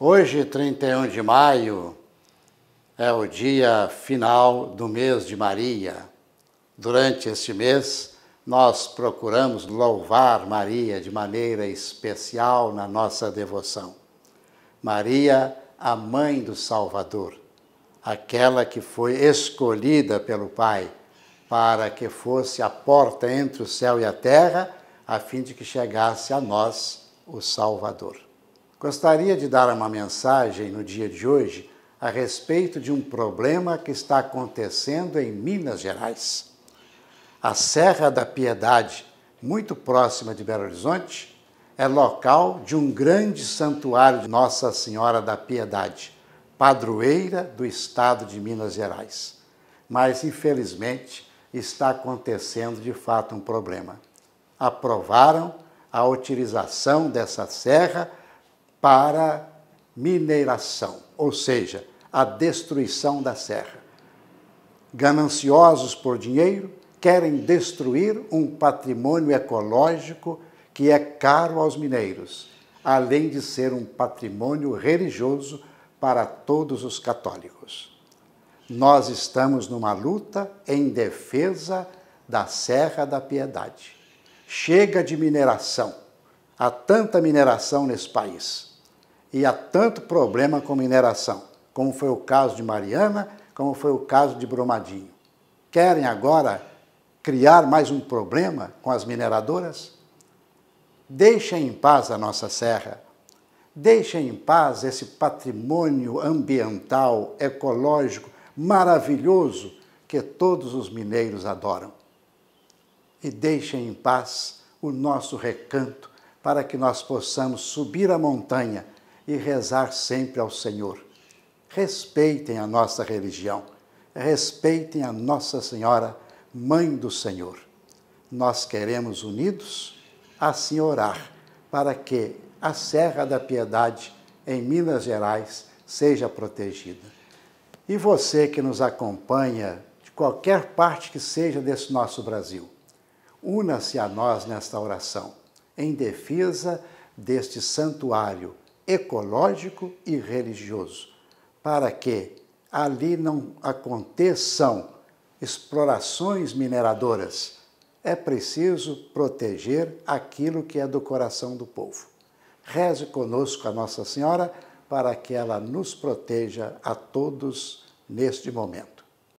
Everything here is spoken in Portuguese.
Hoje, 31 de maio, é o dia final do mês de Maria. Durante este mês, nós procuramos louvar Maria de maneira especial na nossa devoção. Maria, a mãe do Salvador, aquela que foi escolhida pelo Pai para que fosse a porta entre o céu e a terra, a fim de que chegasse a nós o Salvador. Gostaria de dar uma mensagem no dia de hoje a respeito de um problema que está acontecendo em Minas Gerais. A Serra da Piedade, muito próxima de Belo Horizonte, é local de um grande santuário de Nossa Senhora da Piedade, padroeira do estado de Minas Gerais. Mas, infelizmente, está acontecendo de fato um problema. Aprovaram a utilização dessa serra para mineração, ou seja, a destruição da serra. Gananciosos por dinheiro, querem destruir um patrimônio ecológico que é caro aos mineiros, além de ser um patrimônio religioso para todos os católicos. Nós estamos numa luta em defesa da Serra da Piedade. Chega de mineração. Há tanta mineração nesse país e há tanto problema com mineração, como foi o caso de Mariana, como foi o caso de Brumadinho. Querem agora criar mais um problema com as mineradoras? Deixem em paz a nossa serra. Deixem em paz esse patrimônio ambiental, ecológico, maravilhoso que todos os mineiros adoram. E deixem em paz o nosso recanto para que nós possamos subir a montanha e rezar sempre ao Senhor. Respeitem a nossa religião, respeitem a Nossa Senhora, Mãe do Senhor. Nós queremos, unidos, assim orar, para que a Serra da Piedade, em Minas Gerais, seja protegida. E você que nos acompanha de qualquer parte que seja desse nosso Brasil, una-se a nós nesta oração, em defesa deste santuário ecológico e religioso, para que ali não aconteçam explorações mineradoras. É preciso proteger aquilo que é do coração do povo. Reze conosco a Nossa Senhora para que ela nos proteja a todos neste momento.